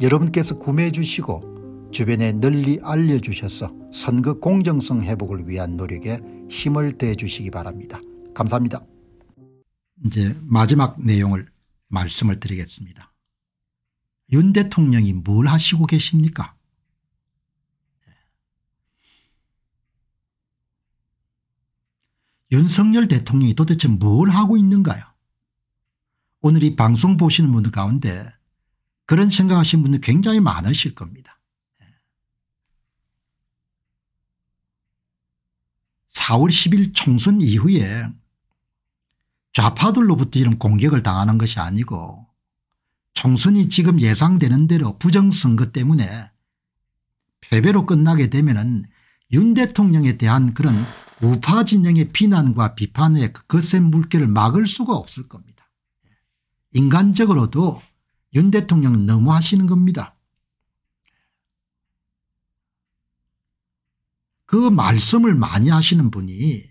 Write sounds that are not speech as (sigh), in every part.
여러분께서 구매해 주시고 주변에 널리 알려주셔서 선거 공정성 회복을 위한 노력에 힘을 대해 주시기 바랍니다. 감사합니다. 이제 마지막 내용을 말씀을 드리겠습니다. 윤 대통령이 뭘 하시고 계십니까? 윤석열 대통령이 도대체 뭘 하고 있는가요? 오늘 이 방송 보시는 분들 가운데 그런 생각하시는 분들 굉장히 많으실 겁니다. 사월1일 총선 이후에 좌파들로부터 이런 공격을 당하는 것이 아니고 총선이 지금 예상되는 대로 부정선거 때문에 패배로 끝나게 되면 은윤 대통령에 대한 그런 우파 진영의 비난과 비판의 그 거센 물결을 막을 수가 없을 겁니다. 인간적으로도 윤 대통령은 너무 하시는 겁니다. 그 말씀을 많이 하시는 분이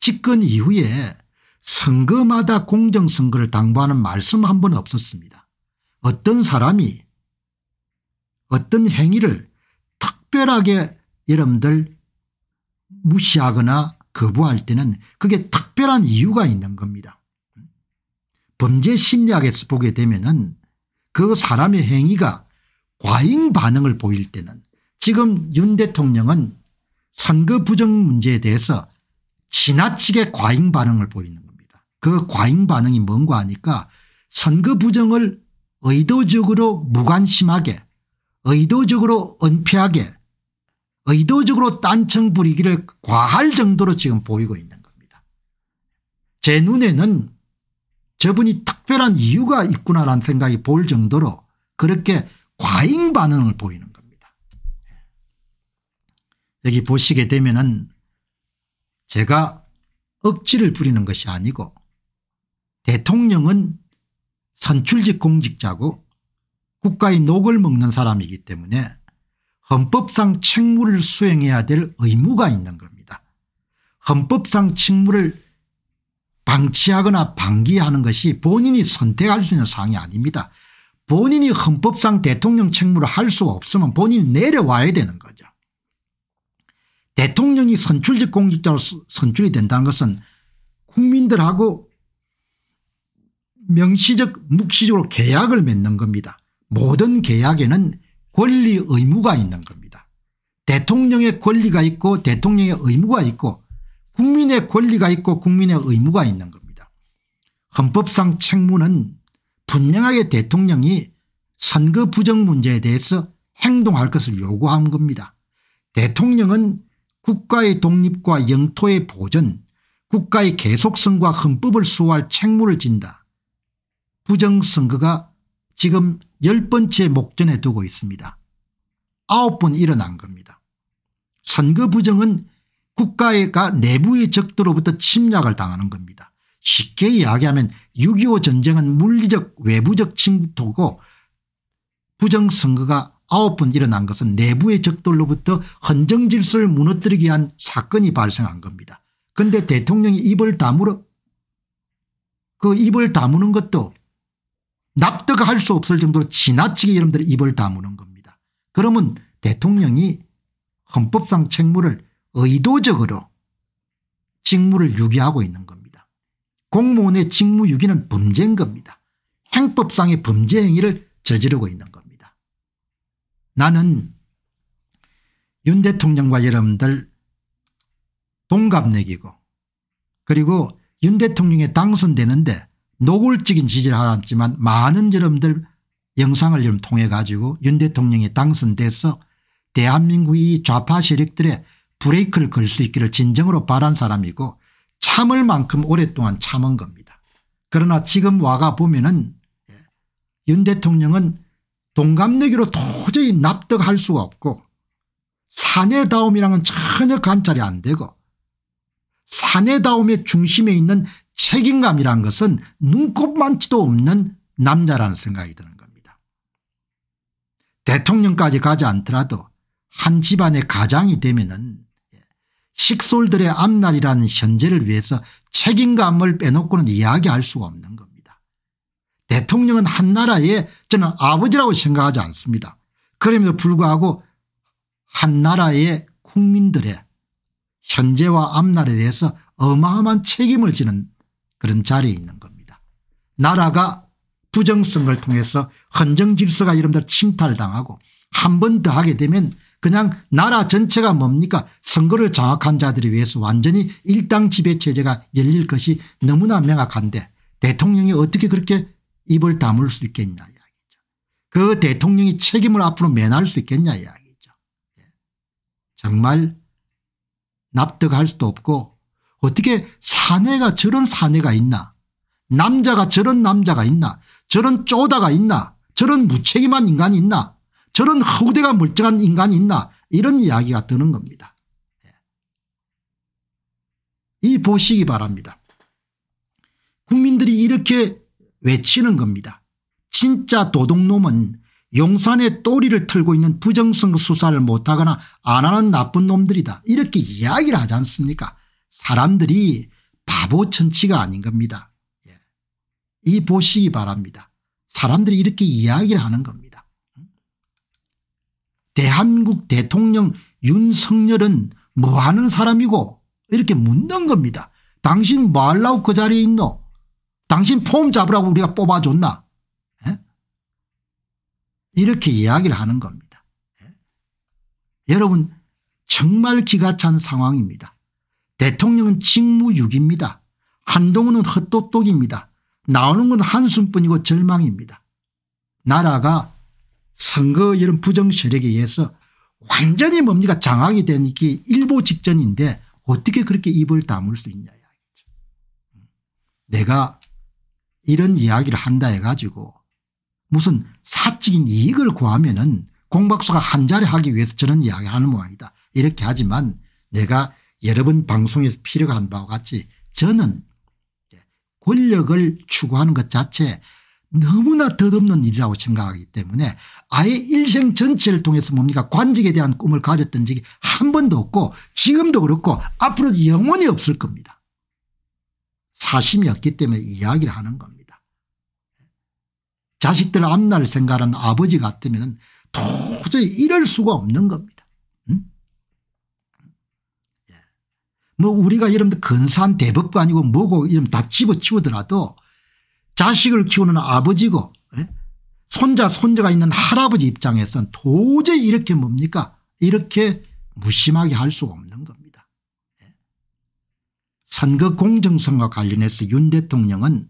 집권 이후에 선거마다 공정선거를 당부하는 말씀 한 번 없었습니다. 어떤 사람이 어떤 행위를 특별하게 여러분들 무시하거나 거부할 때는 그게 특별한 이유가 있는 겁니다. 범죄 심리학에서 보게 되면은 그 사람의 행위가 과잉 반응을 보일 때는 지금 윤 대통령은 선거 부정 문제에 대해서 지나치게 과잉 반응을 보이는 겁니다. 그 과잉 반응이 뭔가 하니까 선거 부정을 의도적으로 무관심하게 의도적으로 은폐하게 의도적으로 딴청 부리기를 과할 정도로 지금 보이고 있는 겁니다. 제 눈에는 저분이 특별한 이유가 있구나라는 생각이 볼 정도로 그렇게 과잉 반응을 보이는 겁니다. 예. 여기 보시게 되면은 제가 억지를 부리는 것이 아니고 대통령은 선출직 공직자고 국가의 녹을 먹는 사람이기 때문에 헌법상 책무를 수행해야 될 의무가 있는 겁니다. 헌법상 책무를 방치하거나 방기하는 것이 본인이 선택할 수 있는 사항이 아닙니다. 본인이 헌법상 대통령 책무를 할 수 없으면 본인이 내려와야 되는 거죠. 대통령이 선출직 공직자로 선출이 된다는 것은 국민들하고 명시적 묵시적으로 계약을 맺는 겁니다. 모든 계약에는 권리 의무가 있는 겁니다. 대통령의 권리가 있고 대통령의 의무가 있고 국민의 권리가 있고 국민의 의무가 있는 겁니다. 헌법상 책무는 분명하게 대통령이 선거 부정 문제에 대해서 행동할 것을 요구한 겁니다. 대통령은 국가의 독립과 영토의 보전 국가의 계속성과 헌법을 수호할 책무를 진다. 부정선거가 지금 열 번째 목전에 두고 있습니다. 아홉 번 일어난 겁니다. 선거 부정은 국가가 내부의 적들로부터 침략을 당하는 겁니다. 쉽게 이야기하면 6.25 전쟁은 물리적 외부적 침투고 부정선거가 9번 일어난 것은 내부의 적들로부터 헌정질서를 무너뜨리기 위한 사건이 발생한 겁니다. 그런데 대통령이 입을 다물어 그 입을 다무는 것도 납득할 수 없을 정도로 지나치게 여러분들이 입을 다무는 겁니다. 그러면 대통령이 헌법상 책무를 의도적으로 직무를 유기하고 있는 겁니다. 공무원의 직무 유기는 범죄인 겁니다. 행법상의 범죄 행위를 저지르고 있는 겁니다. 나는 윤 대통령과 여러분들 동갑내기고 그리고 윤 대통령에 당선되는데 노골적인 지지를 하지만 많은 여러분들 영상을 좀 통해 가지고 윤 대통령이 당선돼서 대한민국의 좌파 세력들의 브레이크를 걸 수 있기를 진정으로 바란 사람이고 참을 만큼 오랫동안 참은 겁니다. 그러나 지금 와가 보면은 예, 윤 대통령은 동갑내기로 도저히 납득할 수가 없고 사내다움이랑은 전혀 관찰이 안 되고 사내다움의 중심에 있는 책임감이란 것은 눈꼽만치도 없는 남자라는 생각이 드는 겁니다. 대통령까지 가지 않더라도 한 집안의 가장이 되면 은 식솔들의 앞날이라는 현재를 위해서 책임감을 빼놓고는 이야기할 수가 없는 겁니다. 대통령은 한나라의 저는 아버지라고 생각하지 않습니다. 그럼에도 불구하고 한나라의 국민들의 현재와 앞날에 대해서 어마어마한 책임을 지는 그런 자리에 있는 겁니다. 나라가 부정성을 통해서 헌정질서가 이름대로 침탈당하고 한 번 더 하게 되면 그냥 나라 전체가 뭡니까 선거를 장악한 자들을위해서 완전히 일당 지배체제가 열릴 것이 너무나 명확한데 대통령이 어떻게 그렇게 입을 다물 수 있겠냐 이야기죠. 그 대통령이 책임을 앞으로 면할 수 있겠냐 이야기죠. 예. 정말 납득할 수도 없고 어떻게 사내가 저런 사내가 있나 남자가 저런 남자가 있나 저런 쪼다가 있나 저런 무책임한 인간이 있나 저런 허구대가 멀쩡한 인간이 있나 이런 이야기가 드는 겁니다. 예. 이 보시기 바랍니다. 국민들이 이렇게 외치는 겁니다. 진짜 도둑놈은 용산에 또리를 틀고 있는 부정성 수사를 못하거나 안 하는 나쁜 놈들이다. 이렇게 이야기를 하지 않습니까? 사람들이 바보 천치가 아닌 겁니다. 예. 이 보시기 바랍니다. 사람들이 이렇게 이야기를 하는 겁니다. 대한국 대통령 윤석열은 뭐하는 사람이고 이렇게 묻는 겁니다. 당신 뭐하려고 그 자리에 있노? 당신 폼 잡으라고 우리가 뽑아줬나? 에? 예? 이렇게 이야기를 하는 겁니다. 에? 예? 여러분 정말 기가 찬 상황입니다. 대통령은 직무유기입니다. 한동훈은 헛똑똑입니다. 나오는 건 한숨뿐이고 절망입니다. 나라가 선거 이런 부정 세력에 의해서 완전히 뭡니까 장악이 되된게 일보 직전인데 어떻게 그렇게 입을 다물 수 있냐 이야기죠. 내가 이런 이야기를 한다 해가지고 무슨 사적인 이익을 구하면은 공박수가 한자리 하기 위해서 저런 이야기하는 모양이다. 이렇게 하지만 내가 여러 번 방송에서 필요한 바와 같이 저는 권력을 추구하는 것자체 너무나 덧없는 일이라고 생각하기 때문에 아예 일생 전체를 통해서 뭡니까 관직에 대한 꿈을 가졌던 적이 한 번도 없고 지금도 그렇고 앞으로도 영원히 없을 겁니다. 사심이 없기 때문에 이야기를 하는 겁니다. 자식들 앞날을 생각하는 아버지 같으면 도저히 이럴 수가 없는 겁니다. 응? 예. 뭐 우리가 여러분들 근사한 대법관이고 뭐고 이름 다 집어치우더라도 자식을 키우는 아버지고 예? 손자 손자가 있는 할아버지 입장에서는 도저히 이렇게 뭡니까 이렇게 무심하게 할 수 없는 겁니다. 예? 선거 공정성과 관련해서 윤 대통령은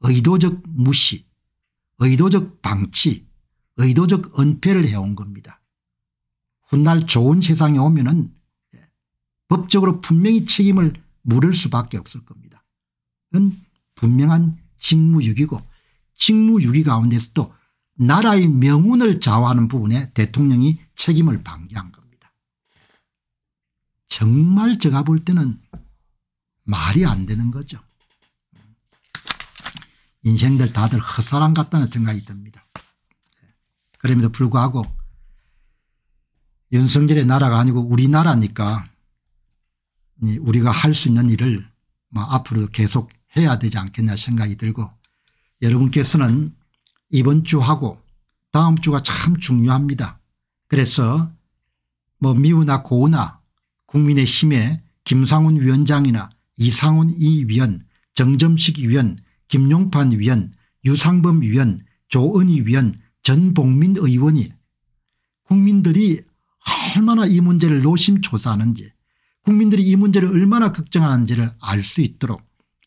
의도적 무시 의도적 방치 의도적 은폐를 해온 겁니다. 훗날 좋은 세상에 오면 은 예, 법적으로 분명히 책임을 물을 수밖에 없을 겁니다. 분명한 직무유기고 직무유기 가운데서도 나라의 명운을 좌우하는 부분에 대통령이 책임을 방기한 겁니다. 정말 제가 볼 때는 말이 안 되는 거죠. 인생들 다들 헛사람 같다는 생각이 듭니다. 그럼에도 불구하고 연성길의 나라가 아니고 우리나라니까 우리가 할 수 있는 일을 뭐 앞으로 계속 해야 되지 않겠냐 생각이 들고 여러분께서는 이번 주하고 다음 주가 참 중요합니다. 그래서 뭐 미우나 고우나 국민의힘의 김상훈 위원장이나 이상훈 이 위원 정점식 위원 김용판 위원 유상범 위원 조은희 위원 전복민 의원이 국민들이 얼마나 이 문제를 노심초사하는지 국민들이 이 문제를 얼마나 걱정하는지를 알 수 있도록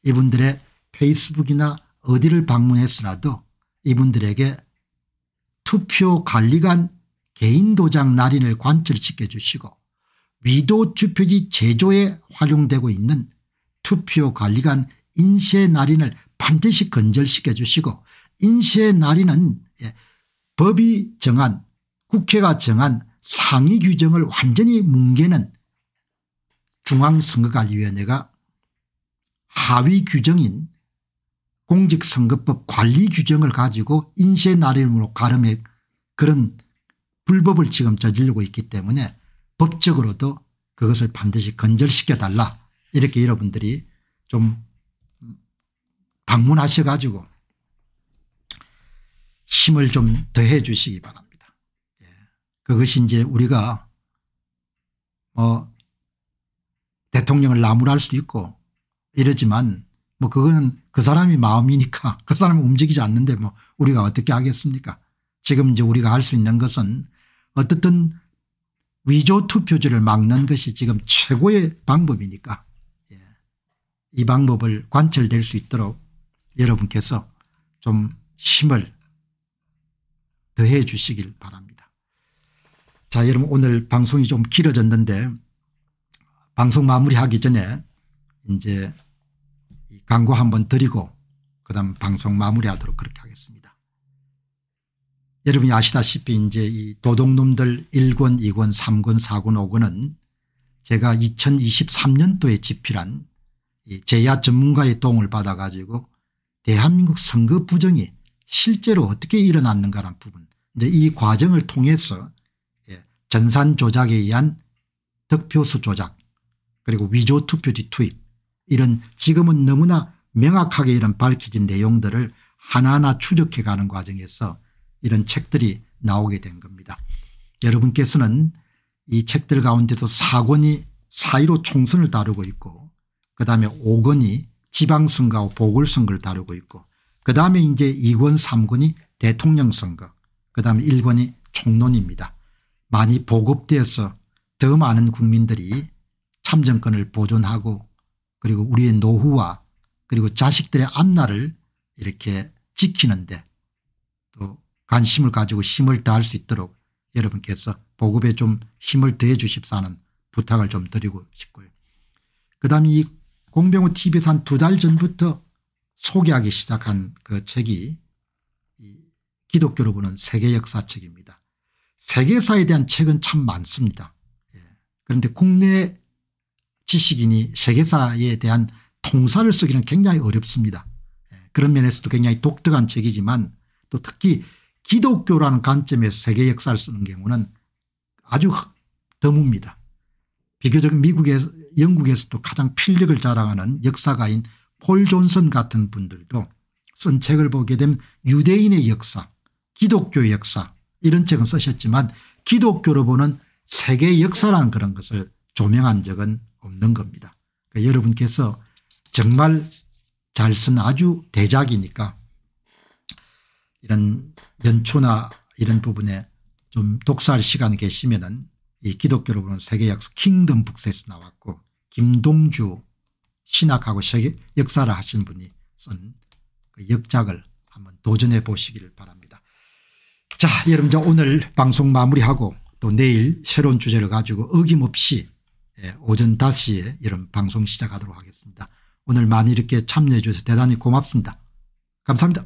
이분들의 페이스북이나 어디를 방문했으나도 이분들에게 투표 관리관 개인 도장 날인을 관철시켜 주시고 위도 투표지 제조에 활용되고 있는 투표 관리관 인쇄 날인을 반드시 건절시켜 주시고 인쇄 날인은 예, 법이 정한 국회가 정한 상위 규정을 완전히 뭉개는 중앙선거관리위원회가 하위 규정인 공직선거법 관리 규정을 가지고 인쇄나름으로 가름해 그런 불법을 지금 저지르고 있기 때문에 법적으로도 그것을 반드시 건절시켜달라 이렇게 여러분들이 좀 방문하셔 가지고 힘을 좀 더해 주시기 바랍니다. 예. 그것이 이제 우리가 뭐 대통령을 나무랄 수도 있고 이러지만 뭐 그거는 그 사람이 마음이니까 (laughs) 그 사람은 움직이지 않는데 뭐 우리가 어떻게 하겠습니까 지금 이제 우리가 할 수 있는 것은 어떻든 위조 투표지를 막는 것이 지금 최고의 방법이니까 예. 이 방법을 관철될 수 있도록 여러분께서 좀 힘을 더해 주시길 바랍니다. 자 여러분 오늘 방송이 좀 길어졌는데 방송 마무리하기 전에 이제 광고 한 번 드리고 그다음 방송 마무리하도록 그렇게 하겠습니다. 여러분이 아시다시피 이제 이 도둑놈들 1권 2권 3권 4권 5권은 제가 2023년도에 집필한 제야 전문가의 도움을 받아 가지고 대한민국 선거 부정이 실제로 어떻게 일어났는가란 부분 이제 이 과정을 통해서 예, 전산 조작에 의한 득표수 조작 그리고 위조 투표지 투입 이런 지금은 너무나 명확하게 이런 밝혀진 내용들을 하나하나 추적해 가는 과정에서 이런 책들이 나오게 된 겁니다. 여러분께서는 이 책들 가운데도 4권이 사이로 총선을 다루고 있고 그다음에 5권이 지방선거와 보궐선거를 다루고 있고 그다음에 이제 2권 3권이 대통령 선거 그다음에 1권이 총론입니다. 많이 보급되어서 더 많은 국민들이 참정권을 보존하고 그리고 우리의 노후와 그리고 자식들의 앞날을 이렇게 지키는데 또 관심을 가지고 힘을 다할 수 있도록 여러분께서 보급에 좀 힘을 더해 주십사는 하 부탁을 좀 드리고 싶고요. 그다음이 공병호 TV에서 한 두 달 전부터 소개하기 시작한 그 책이 기독교로 보는 세계 역사책입니다. 세계사에 대한 책은 참 많습니다. 예. 그런데 국내 지식인이 세계사에 대한 통사를 쓰기는 굉장히 어렵습니다. 예, 그런 면에서도 굉장히 독특한 책이지만 또 특히 기독교라는 관점에서 세계 역사를 쓰는 경우는 아주 드뭅니다. 비교적 미국에서 영국에서도 가장 필력을 자랑하는 역사가인 폴 존슨 같은 분들도 쓴 책을 보게 되면 유대인의 역사 기독교의 역사 이런 책은 쓰셨지만 기독교로 보는 세계 역사라는 그런 것을 조명한 적은 없는 겁니다. 그러니까 여러분께서 정말 잘 쓴 아주 대작이니까 이런 연초나 이런 부분에 좀 독살 시간 계시면은 이 기독교로 는 세계역사 킹덤 북스에서 나왔고 김동주 신학하고 세계 역사를 하신 분이 쓴 그 역작을 한번 도전해 보시기 바랍니다. 자 여러분 오늘 방송 마무리하고 또 내일 새로운 주제를 가지고 어김없이 예, 오전 5시에 이런 방송 시작하도록 하겠습니다. 오늘 많이 이렇게 참여해 주셔서 대단히 고맙습니다. 감사합니다.